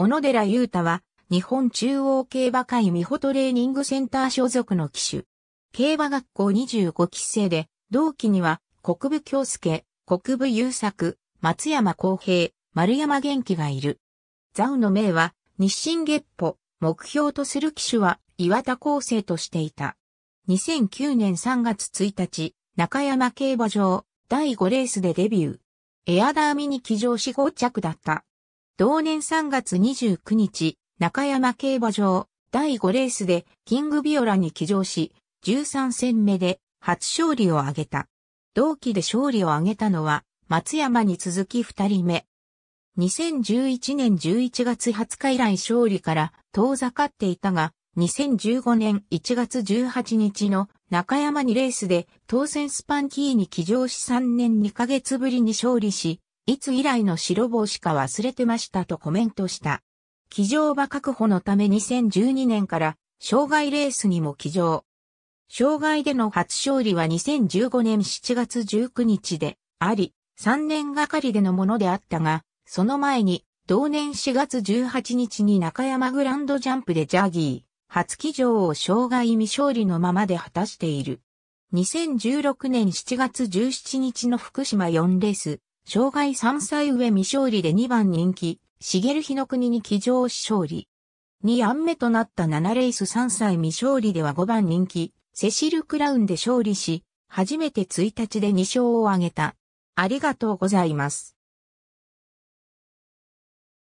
小野寺雄太は、日本中央競馬会美穂トレーニングセンター所属の騎手。競馬学校25期生で、同期には、国部京介、国部優作、松山公平、丸山元気がいる。ザウの名は、日清月歩、目標とする騎手は、岩田光生としていた。2009年3月1日、中山競馬場、第5レースでデビュー。エアダーミに騎乗し5着だった。同年3月29日、中山競馬場第5レースでキングビオラに騎乗し、13戦目で初勝利を挙げた。同期で勝利を挙げたのは松山に続き2人目。2011年11月20日以来勝利から遠ざかっていたが、2015年1月18日の中山にレースで当選スパンキーに騎乗し3年2ヶ月ぶりに勝利し、いつ以来の白帽子か忘れてましたとコメントした。騎乗馬確保のため2012年から障害レースにも騎乗。障害での初勝利は2015年7月19日であり、3年がかりでのものであったが、その前に同年4月18日に中山グランドジャンプでジャギー、初騎乗を障害未勝利のままで果たしている。2016年7月17日の福島4レース、障害3歳上未勝利で2番人気、茂日の国に騎乗し勝利。2案目となった7レース3歳未勝利では5番人気、セシル・クラウンで勝利し、初めて1日で2勝を挙げた。ありがとうございます。